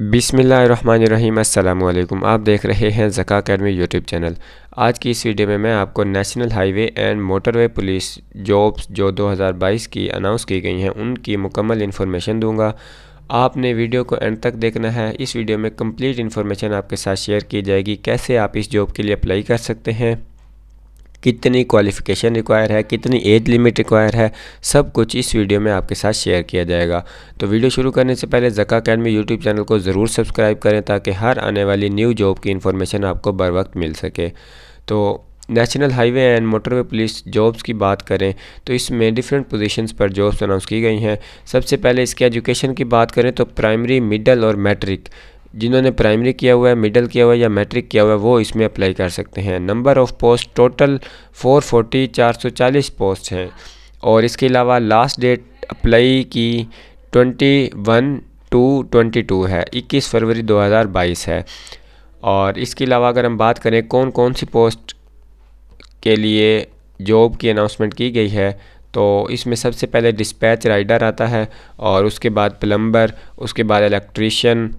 बिसमीम् अल्लाम आप देख रहे हैं जका अकेडमी यूट्यूब चैनल आज की इस वीडियो में मैं आपको national highway and motorway police jobs जो 2022 की अनाउंस की गई हैं उनकी मुकम्मल इन्फॉर्मेशन दूंगा आपने वीडियो को एंड तक देखना है इस वीडियो में कंप्लीट इन्फॉर्मेशन आपके साथ शेयर की जाएगी कैसे आप इस जॉब के लिए अप्लाई कर सकते हैं कितनी क्वालिफ़िकेशन रिक्वायर है कितनी एज लिमिट रिक्वायर है सब कुछ इस वीडियो में आपके साथ शेयर किया जाएगा तो वीडियो शुरू करने से पहले जका अकेडमी यूट्यूब चैनल को ज़रूर सब्सक्राइब करें ताकि हर आने वाली न्यू जॉब की इन्फॉर्मेशन आपको बर वक्त मिल सके तो national highway and motorway police jobs की बात करें तो इसमें डिफरेंट पोजीशंस पर जॉब्स अनाउंस की गई हैं सबसे पहले इसके एजुकेशन की बात करें तो प्राइमरी मिडल और मैट्रिक जिन्होंने प्राइमरी किया हुआ है मिडल किया हुआ है या मैट्रिक किया हुआ है वो इसमें अप्लाई कर सकते हैं number of post total 440 440 post हैं और इसके अलावा लास्ट डेट अप्लाई की 21 टू 22 है 21 फरवरी 2022 है और इसके अलावा अगर हम बात करें कौन कौन सी पोस्ट के लिए जॉब की अनाउंसमेंट की गई है तो इसमें सबसे पहले डिस्पैच राइडर आता है और उसके बाद प्लम्बर उसके बाद इलेक्ट्रीशियन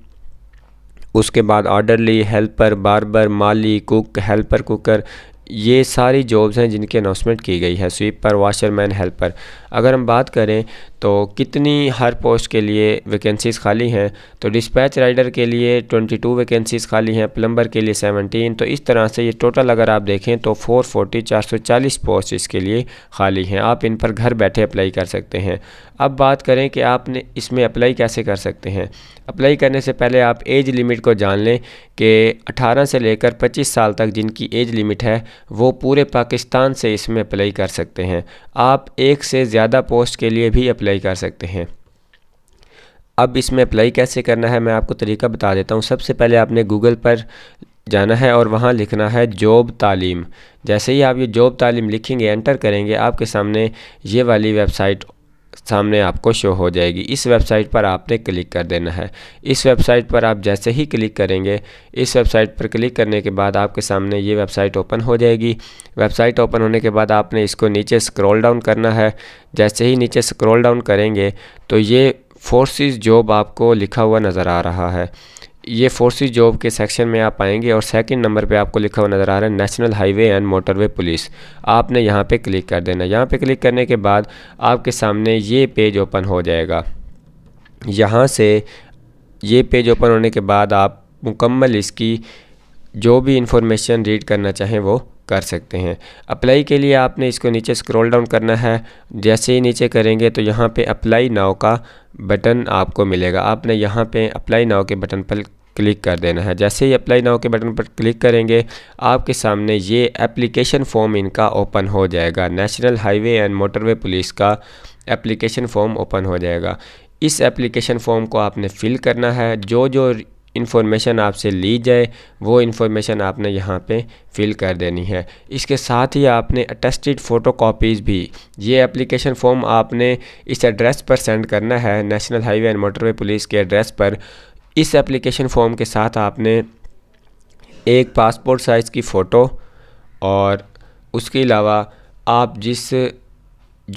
उसके बाद ऑर्डरली हेल्पर बारबर माली कुक हेल्पर कुकर ये सारी जॉब्स हैं जिनकी अनाउंसमेंट की गई है स्वीपर वाशरमैन हेल्पर अगर हम बात करें तो कितनी हर पोस्ट के लिए वैकेंसीज़ खाली हैं तो डिस्पैच राइडर के लिए 22 वैकेंसीज़ खाली हैं प्लम्बर के लिए 17 तो इस तरह से ये टोटल अगर आप देखें तो 440 चालीस पोस्ट इसके लिए खाली हैं आप इन पर घर बैठे अप्लाई कर सकते हैं अब बात करें कि आपने इसमें अप्लाई कैसे कर सकते हैं अप्लाई करने से पहले आप एज लिमिट को जान लें कि 18 से लेकर 25 साल तक जिनकी एज लिमिट है वो पूरे पाकिस्तान से इसमें अप्लाई कर सकते हैं आप एक से ज़्यादा पोस्ट के लिए भी अप्लाई अप्लाई कर सकते हैं अब इसमें अप्लाई कैसे करना है मैं आपको तरीका बता देता हूँ सबसे पहले आपने गूगल पर जाना है और वहाँ लिखना है जॉब तालीम जैसे ही आप ये जॉब तालीम लिखेंगे एंटर करेंगे आपके सामने ये वाली वेबसाइट सामने आपको शो हो जाएगी इस वेबसाइट पर आपने क्लिक कर देना है इस वेबसाइट पर आप जैसे ही क्लिक करेंगे इस वेबसाइट पर क्लिक करने के बाद आपके सामने ये वेबसाइट ओपन हो जाएगी वेबसाइट ओपन होने के बाद आपने इसको नीचे स्क्रॉल डाउन करना है जैसे ही नीचे स्क्रॉल डाउन करेंगे तो ये फोर्सेस जॉब आपको लिखा हुआ नज़र आ रहा है ये फोर्सी जॉब के सेक्शन में आप आएंगे और सेकंड नंबर पे आपको लिखा हुआ नज़र आ रहा है national highway and motorway police आपने यहाँ पे क्लिक कर देना यहाँ पे क्लिक करने के बाद आपके सामने ये पेज ओपन हो जाएगा यहाँ से ये पेज ओपन होने के बाद आप मुकम्मल इसकी जो भी इंफॉर्मेशन रीड करना चाहें वो कर सकते हैं अप्लाई के लिए आपने इसको नीचे स्क्रॉल डाउन करना है जैसे ही नीचे करेंगे तो यहाँ पे अप्लाई नाव का बटन आपको मिलेगा आपने यहाँ पे अप्लाई नाव के बटन पर क्लिक कर देना है जैसे ही अप्लाई नाउ के बटन पर क्लिक करेंगे आपके सामने ये एप्लीकेशन फॉर्म इनका ओपन हो जाएगा national highway and motorway police का एप्लीकेशन फॉर्म ओपन हो जाएगा इस एप्लीकेशन फॉर्म को आपने फिल करना है जो जो इन्फॉर्मेशन आपसे ली जाए वो इन्फॉर्मेशन आपने यहाँ पे फिल कर देनी है इसके साथ ही आपने अटेस्टेड फ़ोटो कापीज़ भी ये एप्लीकेशन फॉर्म आपने इस एड्रेस पर सेंड करना है national highway and motorway police के एड्रेस पर इस एप्लीकेशन फॉर्म के साथ आपने एक पासपोर्ट साइज़ की फ़ोटो और उसके अलावा आप जिस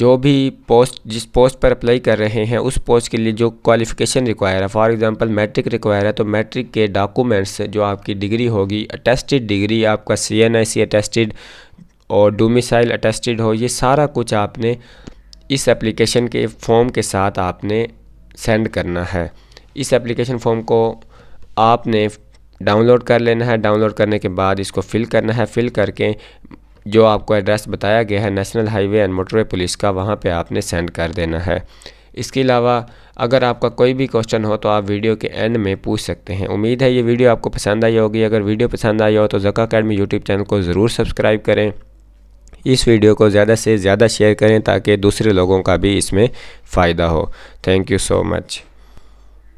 जो भी पोस्ट जिस पोस्ट पर अप्लाई कर रहे हैं उस पोस्ट के लिए जो क्वालिफ़िकेशन रिक्वायर है फॉर एग्जांपल मैट्रिक रिक्वायर है तो मैट्रिक के डॉक्यूमेंट्स जो आपकी डिग्री होगी अटेस्टेड डिग्री आपका सी एन सी अटेस्टेड और डोमिसाइल अटेस्टेड हो ये सारा कुछ आपने इस एप्लीकेशन के फॉर्म के साथ आपने सेंड करना है इस एप्लीकेशन फॉर्म को आपने डाउनलोड कर लेना है डाउनलोड करने के बाद इसको फिल करना है फिल करके जो आपको एड्रेस बताया गया है national highway and motorway police का वहाँ पे आपने सेंड कर देना है इसके अलावा अगर आपका कोई भी क्वेश्चन हो तो आप वीडियो के एंड में पूछ सकते हैं उम्मीद है ये वीडियो आपको पसंद आई होगी अगर वीडियो पसंद आई हो तो जका अकेडमी यूट्यूब चैनल को ज़रूर सब्सक्राइब करें इस वीडियो को ज़्यादा से ज़्यादा शेयर करें ताकि दूसरे लोगों का भी इसमें फ़ायदा हो थैंक यू सो मच